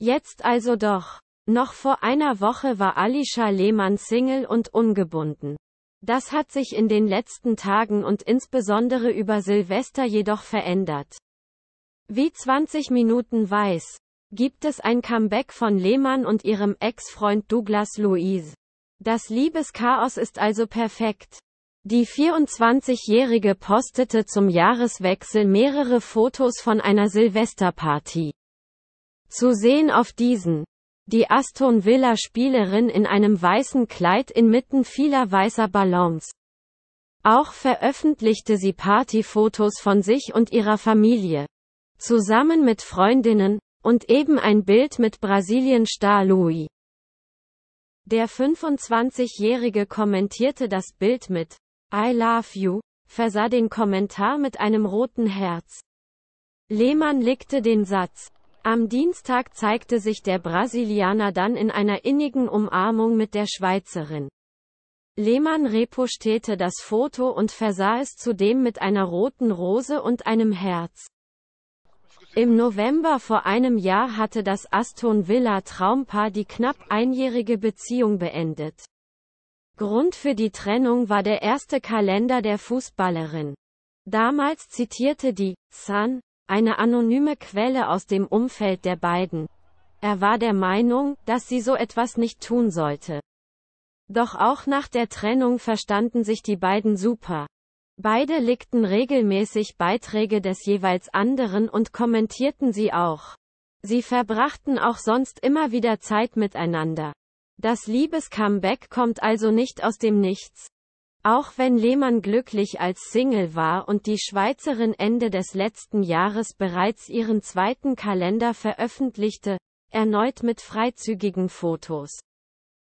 Jetzt also doch. Noch vor einer Woche war Alisha Lehmann Single und ungebunden. Das hat sich in den letzten Tagen und insbesondere über Silvester jedoch verändert. Wie 20 Minuten weiß, gibt es ein Comeback von Lehmann und ihrem Ex-Freund Douglas Louise. Das Liebeschaos ist also perfekt. Die 24-Jährige postete zum Jahreswechsel mehrere Fotos von einer Silvesterparty. Zu sehen auf diesen. Die Aston Villa Spielerin in einem weißen Kleid inmitten vieler weißer Ballons. Auch veröffentlichte sie Partyfotos von sich und ihrer Familie. Zusammen mit Freundinnen, und eben ein Bild mit Brasilien-Star Louis. Der 25-Jährige kommentierte das Bild mit I love you, versah den Kommentar mit einem roten Herz. Lehmann legte den Satz am Dienstag zeigte sich der Brasilianer dann in einer innigen Umarmung mit der Schweizerin. Lehmann repostete das Foto und versah es zudem mit einer roten Rose und einem Herz. Im November vor einem Jahr hatte das Aston Villa Traumpaar die knapp einjährige Beziehung beendet. Grund für die Trennung war der erste Kalender der Fußballerin. Damals zitierte die Sun eine anonyme Quelle aus dem Umfeld der beiden. Er war der Meinung, dass sie so etwas nicht tun sollte. Doch auch nach der Trennung verstanden sich die beiden super. Beide legten regelmäßig Beiträge des jeweils anderen und kommentierten sie auch. Sie verbrachten auch sonst immer wieder Zeit miteinander. Das Liebescomeback kommt also nicht aus dem Nichts. Auch wenn Lehmann glücklich als Single war und die Schweizerin Ende des letzten Jahres bereits ihren zweiten Kalender veröffentlichte, erneut mit freizügigen Fotos.